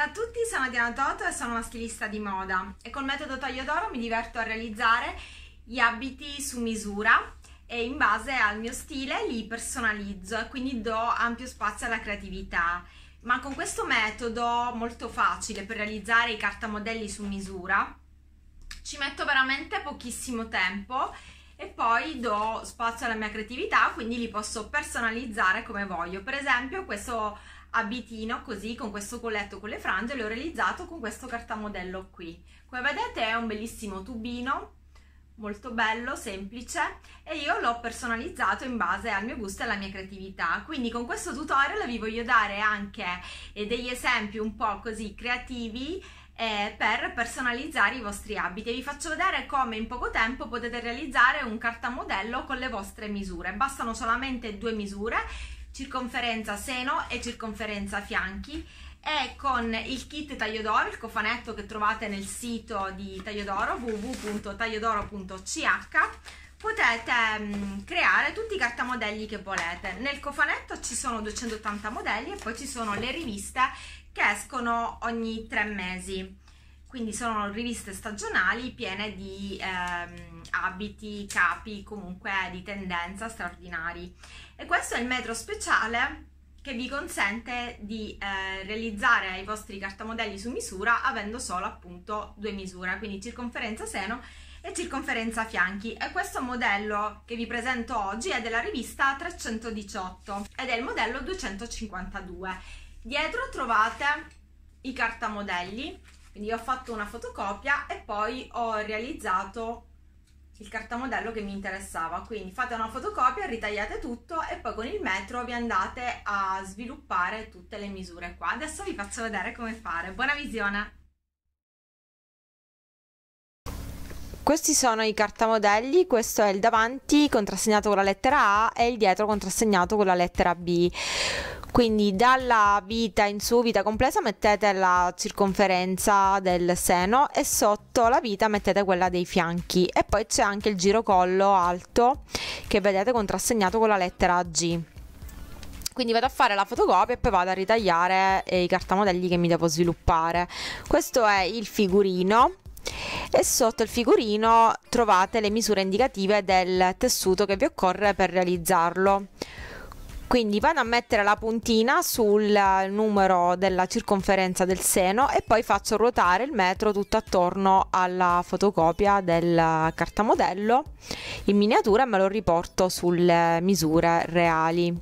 Ciao a tutti, sono Diana Toto e sono una stilista di moda e col metodo taglio d'oro mi diverto a realizzare gli abiti su misura e in base al mio stile li personalizzo e quindi do ampio spazio alla creatività. Ma con questo metodo molto facile per realizzare i cartamodelli su misura ci metto veramente pochissimo tempo e poi do spazio alla mia creatività, quindi li posso personalizzare come voglio. Per esempio, questo abitino così con questo colletto con le frange l'ho realizzato con questo cartamodello qui come vedete è un bellissimo tubino molto bello, semplice e io l'ho personalizzato in base al mio gusto e alla mia creatività quindi con questo tutorial vi voglio dare anche eh, degli esempi un po' così creativi eh, per personalizzare i vostri abiti vi faccio vedere come in poco tempo potete realizzare un cartamodello con le vostre misure bastano solamente due misure circonferenza seno e circonferenza fianchi e con il kit taglio d'oro, il cofanetto che trovate nel sito di taglio d'oro www.tagliodoro.ch potete um, creare tutti i cartamodelli che volete. Nel cofanetto ci sono 280 modelli e poi ci sono le riviste che escono ogni tre mesi quindi sono riviste stagionali piene di ehm, abiti, capi, comunque di tendenza straordinari. E questo è il metro speciale che vi consente di eh, realizzare i vostri cartamodelli su misura avendo solo appunto due misure, quindi circonferenza seno e circonferenza fianchi e questo modello che vi presento oggi è della rivista 318 ed è il modello 252. Dietro trovate i cartamodelli quindi ho fatto una fotocopia e poi ho realizzato il cartamodello che mi interessava. Quindi fate una fotocopia, ritagliate tutto e poi con il metro vi andate a sviluppare tutte le misure qua. Adesso vi faccio vedere come fare. Buona visione! Questi sono i cartamodelli, questo è il davanti contrassegnato con la lettera A e il dietro contrassegnato con la lettera B. Quindi dalla vita in su, vita complessa, mettete la circonferenza del seno e sotto la vita mettete quella dei fianchi. E poi c'è anche il girocollo alto che vedete contrassegnato con la lettera G. Quindi vado a fare la fotocopia e poi vado a ritagliare eh, i cartamodelli che mi devo sviluppare. Questo è il figurino e sotto il figurino trovate le misure indicative del tessuto che vi occorre per realizzarlo. Quindi vado a mettere la puntina sul eh, numero della circonferenza del seno e poi faccio ruotare il metro tutto attorno alla fotocopia del eh, cartamodello in miniatura e me lo riporto sulle misure reali.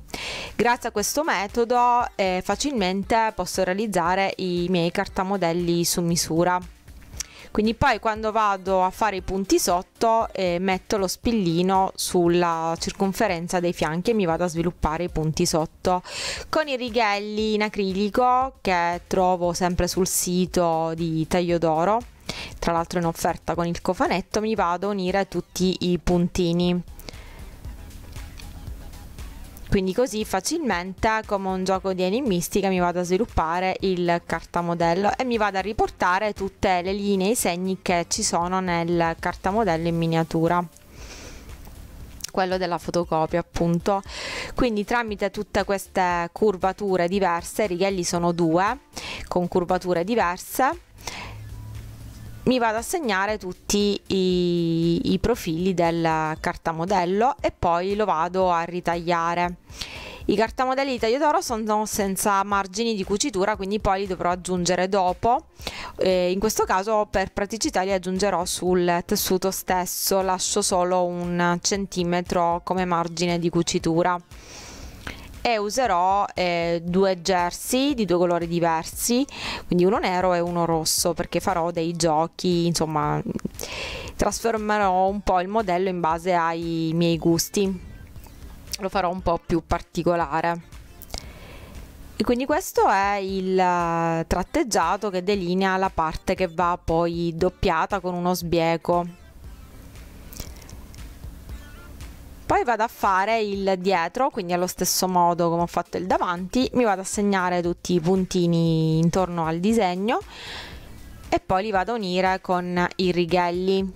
Grazie a questo metodo eh, facilmente posso realizzare i miei cartamodelli su misura quindi poi quando vado a fare i punti sotto eh, metto lo spillino sulla circonferenza dei fianchi e mi vado a sviluppare i punti sotto con i righelli in acrilico che trovo sempre sul sito di taglio d'oro tra l'altro in offerta con il cofanetto mi vado a unire tutti i puntini quindi così facilmente come un gioco di enigmistica mi vado a sviluppare il cartamodello e mi vado a riportare tutte le linee e i segni che ci sono nel cartamodello in miniatura quello della fotocopia appunto quindi tramite tutte queste curvature diverse righe lì sono due con curvature diverse mi vado a segnare tutti i, i profili del cartamodello e poi lo vado a ritagliare. I cartamodelli di taglio d'oro sono senza margini di cucitura, quindi poi li dovrò aggiungere dopo. Eh, in questo caso per praticità li aggiungerò sul tessuto stesso, lascio solo un centimetro come margine di cucitura e userò eh, due jersey di due colori diversi quindi uno nero e uno rosso perché farò dei giochi insomma trasformerò un po' il modello in base ai miei gusti lo farò un po' più particolare e quindi questo è il eh, tratteggiato che delinea la parte che va poi doppiata con uno sbieco poi vado a fare il dietro quindi allo stesso modo come ho fatto il davanti mi vado a segnare tutti i puntini intorno al disegno e poi li vado a unire con i righelli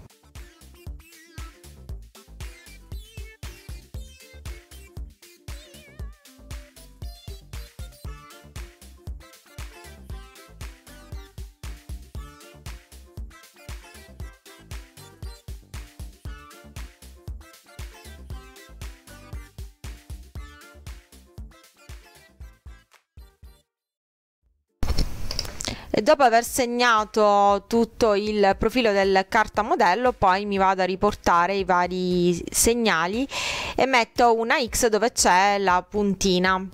dopo aver segnato tutto il profilo del carta modello poi mi vado a riportare i vari segnali e metto una X dove c'è la puntina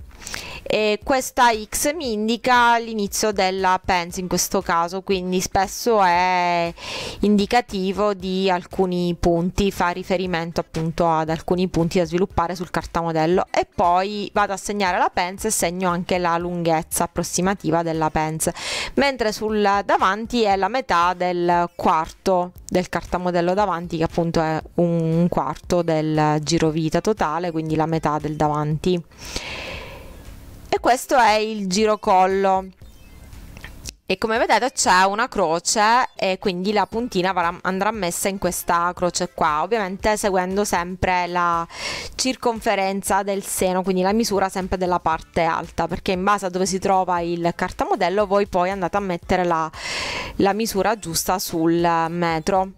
e questa X mi indica l'inizio della pens in questo caso, quindi spesso è indicativo di alcuni punti, fa riferimento appunto ad alcuni punti da sviluppare sul cartamodello e poi vado a segnare la pens e segno anche la lunghezza approssimativa della pens, mentre sul davanti è la metà del quarto del cartamodello davanti che appunto è un quarto del girovita totale, quindi la metà del davanti questo è il girocollo e come vedete c'è una croce e quindi la puntina andrà messa in questa croce qua ovviamente seguendo sempre la circonferenza del seno quindi la misura sempre della parte alta perché in base a dove si trova il cartamodello voi poi andate a mettere la, la misura giusta sul metro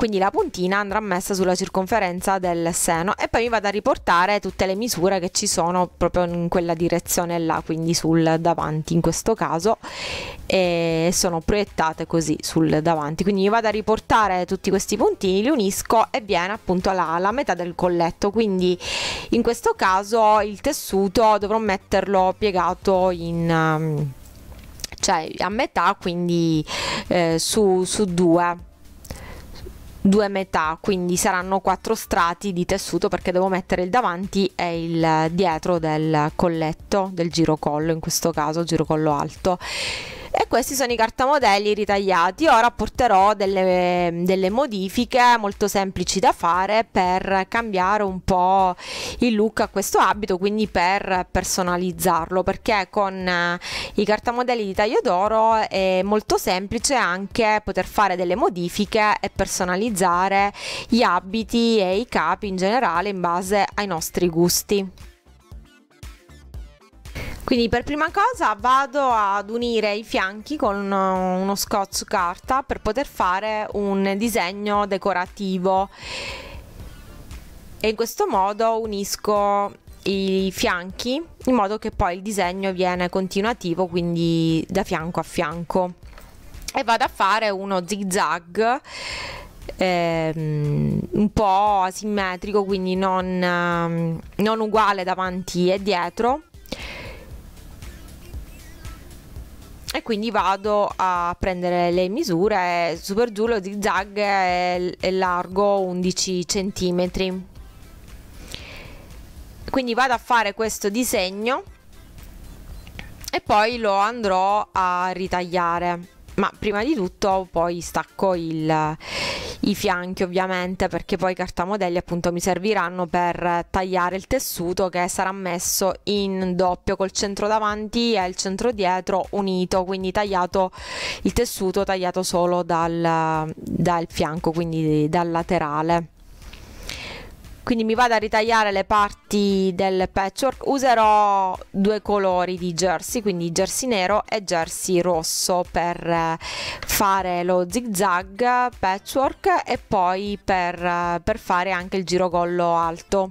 quindi la puntina andrà messa sulla circonferenza del seno e poi mi vado a riportare tutte le misure che ci sono proprio in quella direzione là, quindi sul davanti in questo caso e sono proiettate così sul davanti, quindi mi vado a riportare tutti questi puntini, li unisco e viene appunto la, la metà del colletto, quindi in questo caso il tessuto dovrò metterlo piegato in ehm, cioè a metà quindi eh, su, su due due metà quindi saranno quattro strati di tessuto perché devo mettere il davanti e il dietro del colletto del girocollo in questo caso girocollo alto e questi sono i cartamodelli ritagliati ora porterò delle, delle modifiche molto semplici da fare per cambiare un po' il look a questo abito quindi per personalizzarlo perché con eh, i cartamodelli di taglio d'oro è molto semplice anche poter fare delle modifiche e personalizzare gli abiti e i capi in generale in base ai nostri gusti. Quindi per prima cosa vado ad unire i fianchi con uh, uno scotch carta per poter fare un disegno decorativo e in questo modo unisco i fianchi in modo che poi il disegno viene continuativo quindi da fianco a fianco e vado a fare uno zigzag ehm, un po' asimmetrico quindi non, um, non uguale davanti e dietro e quindi vado a prendere le misure super giù lo zigzag è, è largo 11 cm quindi vado a fare questo disegno e poi lo andrò a ritagliare ma prima di tutto poi stacco il, i fianchi ovviamente perché poi i cartamodelli appunto mi serviranno per tagliare il tessuto che sarà messo in doppio col centro davanti e il centro dietro unito quindi tagliato il tessuto tagliato solo dal, dal fianco quindi dal laterale quindi mi vado a ritagliare le parti del patchwork userò due colori di jersey quindi jersey nero e jersey rosso per eh, fare lo zig zag patchwork e poi per, eh, per fare anche il girocollo alto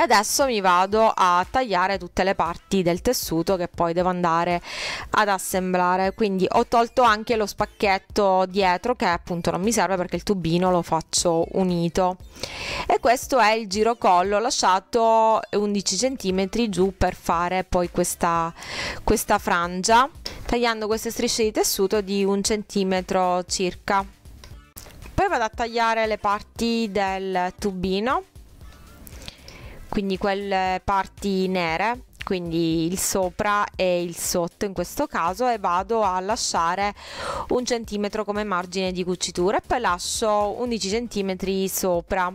e adesso mi vado a tagliare tutte le parti del tessuto che poi devo andare ad assemblare quindi ho tolto anche lo spacchetto dietro che appunto non mi serve perché il tubino lo faccio unito e questo è il girocollo ho lasciato 11 cm giù per fare poi questa, questa frangia tagliando queste strisce di tessuto di un centimetro circa poi vado a tagliare le parti del tubino quindi quelle parti nere quindi il sopra e il sotto in questo caso e vado a lasciare un centimetro come margine di cucitura e poi lascio 11 centimetri sopra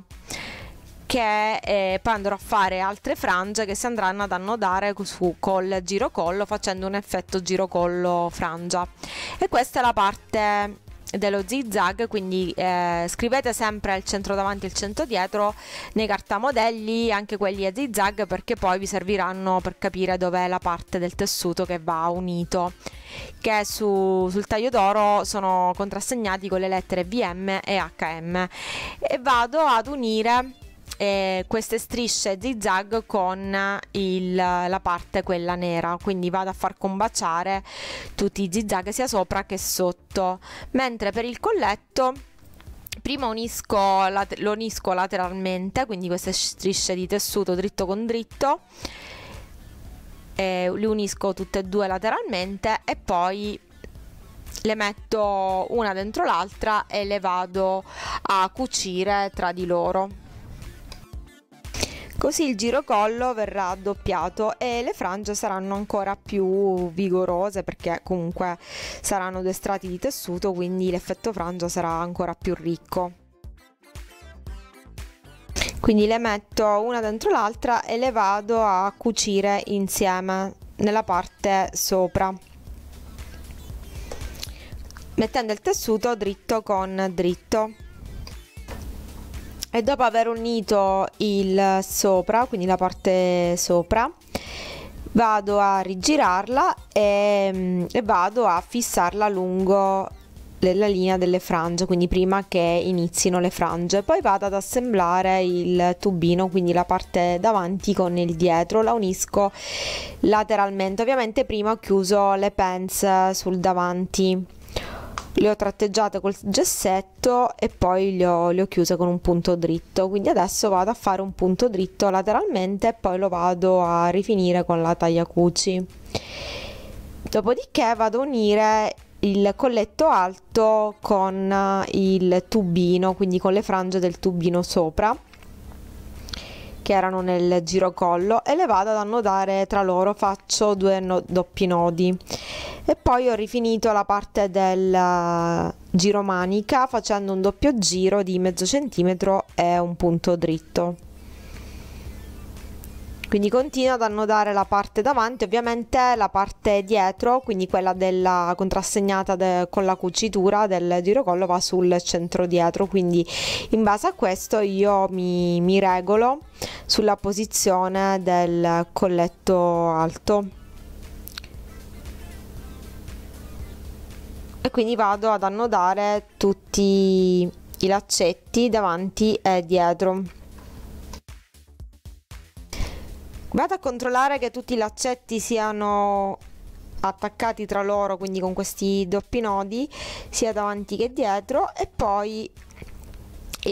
che eh, poi andrò a fare altre frange che si andranno ad annodare su, col girocollo facendo un effetto girocollo frangia e questa è la parte dello zigzag quindi eh, scrivete sempre il centro davanti e il centro dietro nei cartamodelli anche quelli a zigzag perché poi vi serviranno per capire dov'è la parte del tessuto che va unito che su, sul taglio d'oro sono contrassegnati con le lettere VM e HM e vado ad unire eh, queste strisce zigzag con eh, il, la parte quella nera quindi vado a far combaciare tutti i zigzag sia sopra che sotto mentre per il colletto prima unisco, lo unisco lateralmente quindi queste strisce di tessuto dritto con dritto eh, le unisco tutte e due lateralmente e poi le metto una dentro l'altra e le vado a cucire tra di loro così il girocollo verrà doppiato e le frange saranno ancora più vigorose perché comunque saranno due strati di tessuto quindi l'effetto frangia sarà ancora più ricco quindi le metto una dentro l'altra e le vado a cucire insieme nella parte sopra mettendo il tessuto dritto con dritto e dopo aver unito il sopra, quindi la parte sopra, vado a rigirarla e, e vado a fissarla lungo la linea delle frange, quindi prima che inizino le frange. Poi vado ad assemblare il tubino, quindi la parte davanti con il dietro, la unisco lateralmente. Ovviamente prima ho chiuso le pence sul davanti le ho tratteggiate col gessetto e poi le ho, le ho, chiuse con un punto dritto quindi adesso vado a fare un punto dritto lateralmente e poi lo vado a rifinire con la taglia tagliacuci dopodiché vado a unire il colletto alto con eh, il tubino quindi con le frange del tubino sopra che erano nel girocollo e le vado ad annodare tra loro faccio due no doppi nodi e poi ho rifinito la parte del eh, giro manica facendo un doppio giro di mezzo centimetro e un punto dritto quindi continua ad annodare la parte davanti ovviamente la parte dietro quindi quella della contrassegnata de, con la cucitura del girocollo va sul centro dietro quindi in base a questo io mi, mi regolo sulla posizione del colletto alto e quindi vado ad annodare tutti i laccetti davanti e dietro Vado a controllare che tutti i laccetti siano attaccati tra loro, quindi con questi doppi nodi, sia davanti che dietro, e poi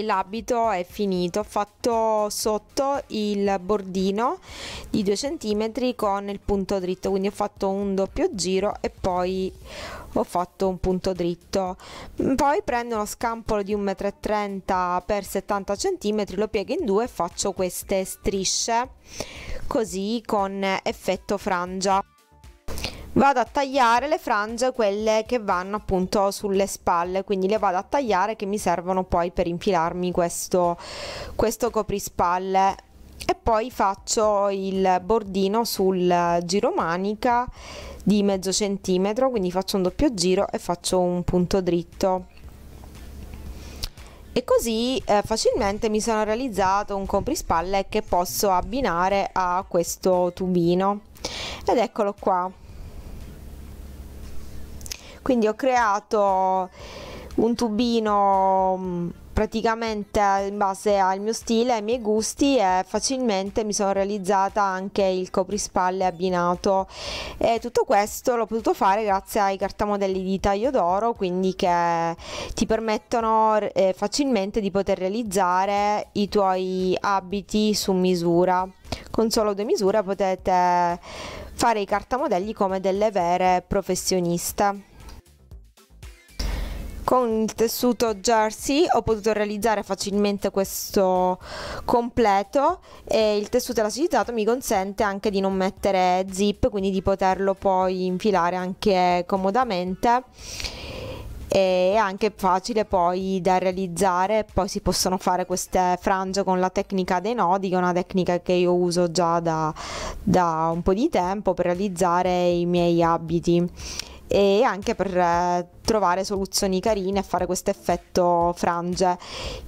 l'abito è finito. Ho fatto sotto il bordino di 2 cm con il punto dritto, quindi ho fatto un doppio giro e poi ho fatto un punto dritto. Poi prendo uno scampolo di 1,30 m x 70 cm, lo piego in due e faccio queste strisce così con effetto frangia vado a tagliare le frange quelle che vanno appunto sulle spalle quindi le vado a tagliare che mi servono poi per infilarmi questo, questo coprispalle e poi faccio il bordino sul giro manica di mezzo centimetro quindi faccio un doppio giro e faccio un punto dritto e così eh, facilmente mi sono realizzato un comprispalle che posso abbinare a questo tubino ed eccolo qua quindi ho creato un tubino mm, praticamente in base al mio stile, e ai miei gusti e facilmente mi sono realizzata anche il coprispalle abbinato e tutto questo l'ho potuto fare grazie ai cartamodelli di taglio d'oro quindi che ti permettono eh, facilmente di poter realizzare i tuoi abiti su misura con solo due misure potete fare i cartamodelli come delle vere professioniste con il tessuto jersey ho potuto realizzare facilmente questo completo e il tessuto elasticizzato mi consente anche di non mettere zip, quindi di poterlo poi infilare anche comodamente è anche facile poi da realizzare poi si possono fare queste frange con la tecnica dei nodi che è una tecnica che io uso già da, da un po' di tempo per realizzare i miei abiti e anche per eh, trovare soluzioni carine e fare questo effetto frange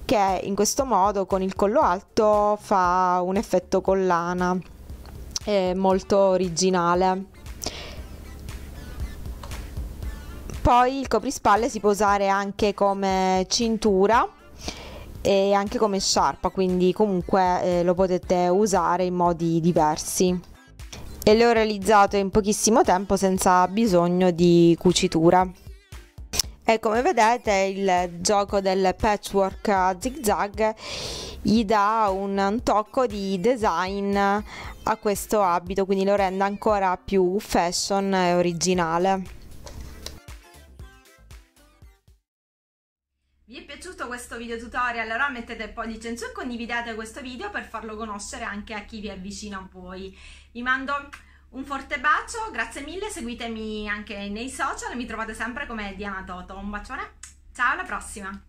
che in questo modo con il collo alto fa un effetto collana è molto originale poi il coprispalle si può usare anche come cintura e anche come sciarpa quindi comunque eh, lo potete usare in modi diversi e le ho realizzate in pochissimo tempo senza bisogno di cucitura. E come vedete il gioco del patchwork a zig zag gli dà un tocco di design a questo abito, quindi lo rende ancora più fashion e originale. Vi è piaciuto questo video tutorial? Allora mettete il pollice in su e condividete questo video per farlo conoscere anche a chi vi avvicina a voi. Vi mando un forte bacio, grazie mille, seguitemi anche nei social, mi trovate sempre come Diana Toto. Un bacione, ciao alla prossima!